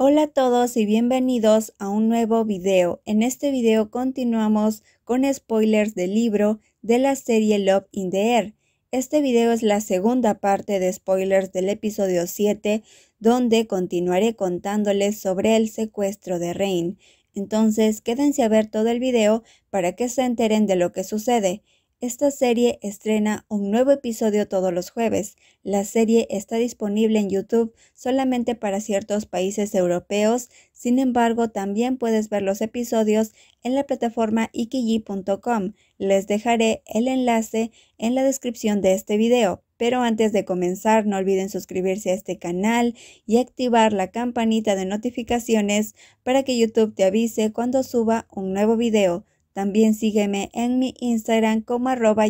Hola a todos y bienvenidos a un nuevo video. En este video continuamos con spoilers del libro de la serie Love in the Air. Este video es la segunda parte de spoilers del episodio 7 donde continuaré contándoles sobre el secuestro de Rain. Entonces quédense a ver todo el video para que se enteren de lo que sucede. Esta serie estrena un nuevo episodio todos los jueves. La serie está disponible en YouTube solamente para ciertos países europeos, sin embargo también puedes ver los episodios en la plataforma ikiji.com. Les dejaré el enlace en la descripción de este video. Pero antes de comenzar, no olviden suscribirse a este canal y activar la campanita de notificaciones para que YouTube te avise cuando suba un nuevo video. También sígueme en mi Instagram como arroba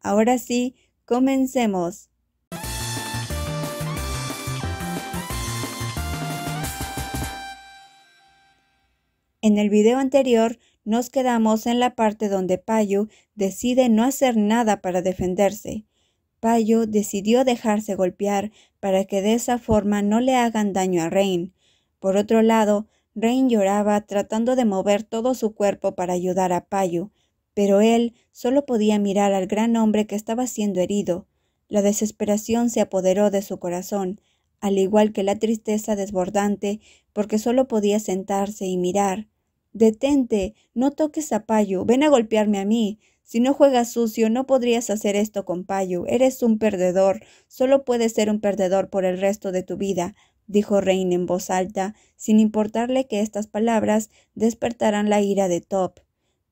Ahora sí, comencemos. En el video anterior nos quedamos en la parte donde Payo decide no hacer nada para defenderse. Payo decidió dejarse golpear para que de esa forma no le hagan daño a Rain. Por otro lado, Rain lloraba tratando de mover todo su cuerpo para ayudar a Payo, pero él solo podía mirar al gran hombre que estaba siendo herido. La desesperación se apoderó de su corazón, al igual que la tristeza desbordante, porque solo podía sentarse y mirar. Detente, no toques a Payo. ven a golpearme a mí. Si no juegas sucio, no podrías hacer esto con Payo. Eres un perdedor, solo puedes ser un perdedor por el resto de tu vida dijo Rain en voz alta, sin importarle que estas palabras despertaran la ira de Top.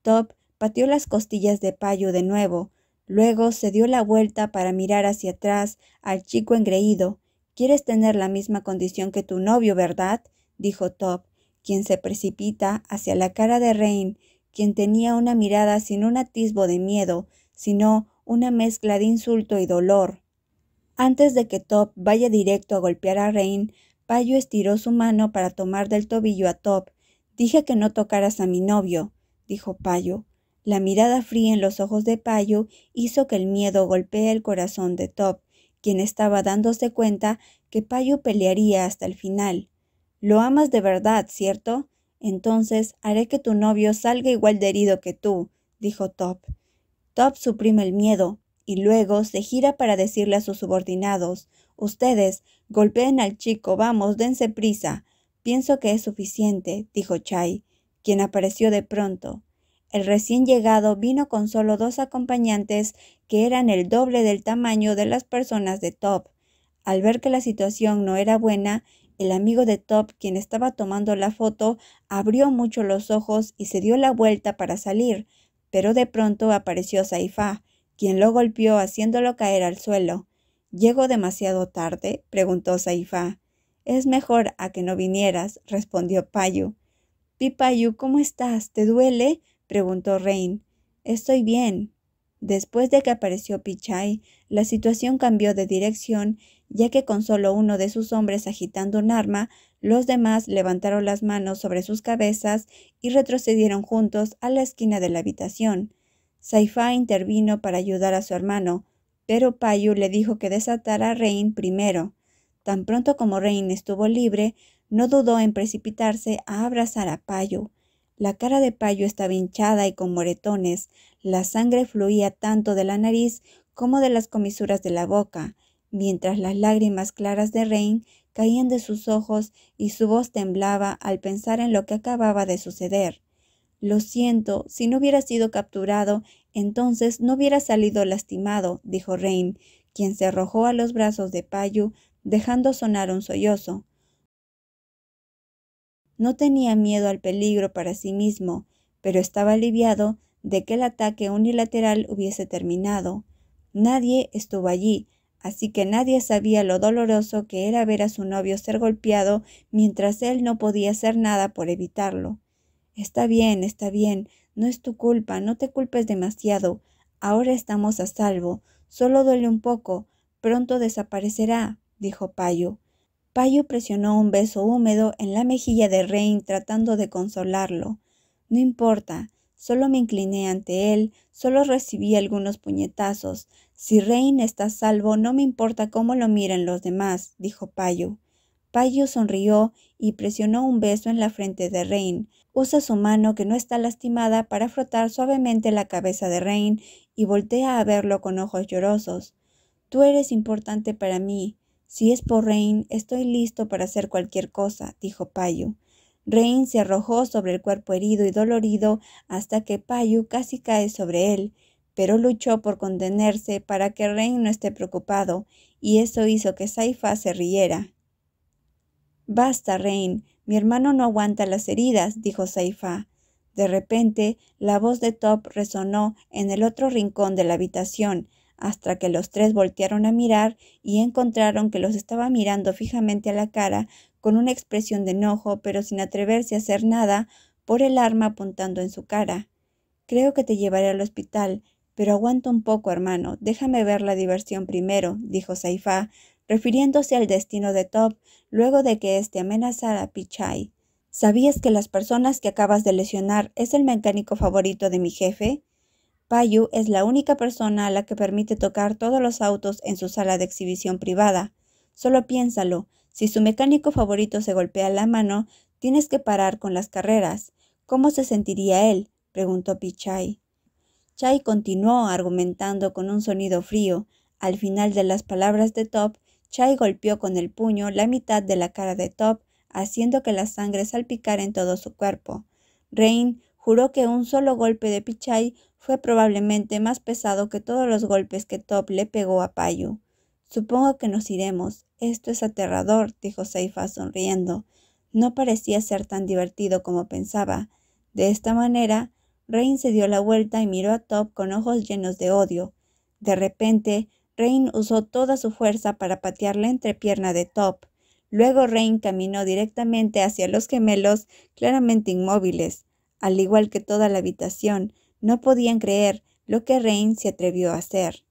Top pateó las costillas de Payo de nuevo. Luego se dio la vuelta para mirar hacia atrás al chico engreído. Quieres tener la misma condición que tu novio, ¿verdad? dijo Top, quien se precipita hacia la cara de Rain, quien tenía una mirada sin un atisbo de miedo, sino una mezcla de insulto y dolor. Antes de que Top vaya directo a golpear a Rain, Payo estiró su mano para tomar del tobillo a Top. Dije que no tocaras a mi novio, dijo Payo. La mirada fría en los ojos de Payo hizo que el miedo golpee el corazón de Top, quien estaba dándose cuenta que Payo pelearía hasta el final. Lo amas de verdad, ¿cierto? Entonces haré que tu novio salga igual de herido que tú, dijo Top. Top suprime el miedo, y luego se gira para decirle a sus subordinados Ustedes, golpeen al chico, vamos, dense prisa. Pienso que es suficiente, dijo Chai, quien apareció de pronto. El recién llegado vino con solo dos acompañantes que eran el doble del tamaño de las personas de Top. Al ver que la situación no era buena, el amigo de Top, quien estaba tomando la foto, abrió mucho los ojos y se dio la vuelta para salir, pero de pronto apareció Saifa, quien lo golpeó haciéndolo caer al suelo. ¿Llego demasiado tarde? preguntó Saifá. Es mejor a que no vinieras, respondió Payu. Pipayu, ¿cómo estás? ¿Te duele? preguntó Rain. Estoy bien. Después de que apareció Pichai, la situación cambió de dirección, ya que con solo uno de sus hombres agitando un arma, los demás levantaron las manos sobre sus cabezas y retrocedieron juntos a la esquina de la habitación. Saifá intervino para ayudar a su hermano, pero Payu le dijo que desatara a Rein primero. Tan pronto como rein estuvo libre, no dudó en precipitarse a abrazar a Payu. La cara de Payo estaba hinchada y con moretones, la sangre fluía tanto de la nariz como de las comisuras de la boca, mientras las lágrimas claras de rein caían de sus ojos y su voz temblaba al pensar en lo que acababa de suceder. Lo siento, si no hubiera sido capturado, entonces no hubiera salido lastimado, dijo Rain, quien se arrojó a los brazos de Payu, dejando sonar un sollozo. No tenía miedo al peligro para sí mismo, pero estaba aliviado de que el ataque unilateral hubiese terminado. Nadie estuvo allí, así que nadie sabía lo doloroso que era ver a su novio ser golpeado mientras él no podía hacer nada por evitarlo. Está bien, está bien, no es tu culpa, no te culpes demasiado. Ahora estamos a salvo. Solo duele un poco. Pronto desaparecerá, dijo Payo. Payo presionó un beso húmedo en la mejilla de rein tratando de consolarlo. No importa, solo me incliné ante él, solo recibí algunos puñetazos. Si rein está salvo, no me importa cómo lo miren los demás, dijo Payo. Payo sonrió y presionó un beso en la frente de Rain, usa su mano que no está lastimada para frotar suavemente la cabeza de Rain y voltea a verlo con ojos llorosos. Tú eres importante para mí. Si es por Rain, estoy listo para hacer cualquier cosa, dijo Payu. Rain se arrojó sobre el cuerpo herido y dolorido hasta que Payu casi cae sobre él, pero luchó por contenerse para que Rain no esté preocupado, y eso hizo que Saifa se riera. Basta, Rain, mi hermano no aguanta las heridas, dijo Saifa. De repente, la voz de Top resonó en el otro rincón de la habitación, hasta que los tres voltearon a mirar y encontraron que los estaba mirando fijamente a la cara con una expresión de enojo, pero sin atreverse a hacer nada, por el arma apuntando en su cara. Creo que te llevaré al hospital, pero aguanta un poco, hermano. Déjame ver la diversión primero, dijo Saifá, refiriéndose al destino de Top luego de que éste amenazara a Pichai. ¿Sabías que las personas que acabas de lesionar es el mecánico favorito de mi jefe? Payu es la única persona a la que permite tocar todos los autos en su sala de exhibición privada. Solo piénsalo, si su mecánico favorito se golpea la mano, tienes que parar con las carreras. ¿Cómo se sentiría él? preguntó Pichai. Chai continuó argumentando con un sonido frío. Al final de las palabras de Top, Chai golpeó con el puño la mitad de la cara de Top, haciendo que la sangre salpicara en todo su cuerpo. Rain juró que un solo golpe de Pichai fue probablemente más pesado que todos los golpes que Top le pegó a Payu. Supongo que nos iremos. Esto es aterrador, dijo Seifa sonriendo. No parecía ser tan divertido como pensaba. De esta manera, Rain se dio la vuelta y miró a Top con ojos llenos de odio. De repente, Rain usó toda su fuerza para patear la entrepierna de Top. Luego Rain caminó directamente hacia los gemelos, claramente inmóviles, al igual que toda la habitación. No podían creer lo que Rain se atrevió a hacer.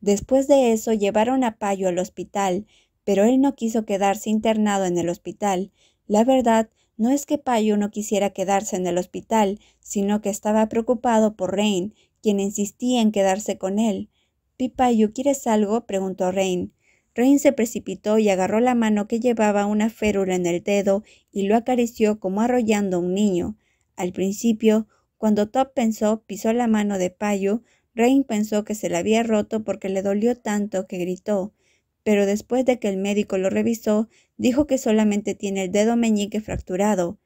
Después de eso llevaron a Payo al hospital, pero él no quiso quedarse internado en el hospital. La verdad, no es que Payo no quisiera quedarse en el hospital, sino que estaba preocupado por Rain, quien insistía en quedarse con él. Pipayo, ¿quieres algo? preguntó Rain. Rain se precipitó y agarró la mano que llevaba una férula en el dedo y lo acarició como arrollando a un niño. Al principio, cuando Top pensó pisó la mano de Payu, Rain pensó que se la había roto porque le dolió tanto que gritó. Pero después de que el médico lo revisó, dijo que solamente tiene el dedo meñique fracturado.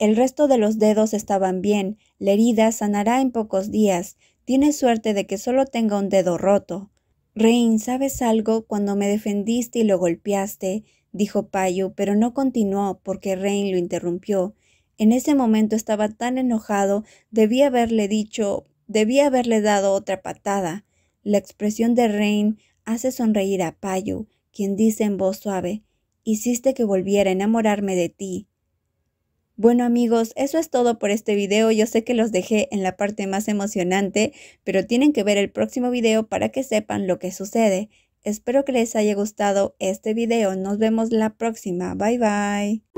El resto de los dedos estaban bien, la herida sanará en pocos días, tienes suerte de que solo tenga un dedo roto. Rein, ¿sabes algo? Cuando me defendiste y lo golpeaste, dijo Payo, pero no continuó porque Rein lo interrumpió. En ese momento estaba tan enojado, debía haberle dicho, debía haberle dado otra patada. La expresión de Rein hace sonreír a Payo, quien dice en voz suave, hiciste que volviera a enamorarme de ti. Bueno amigos, eso es todo por este video. Yo sé que los dejé en la parte más emocionante, pero tienen que ver el próximo video para que sepan lo que sucede. Espero que les haya gustado este video. Nos vemos la próxima. Bye bye.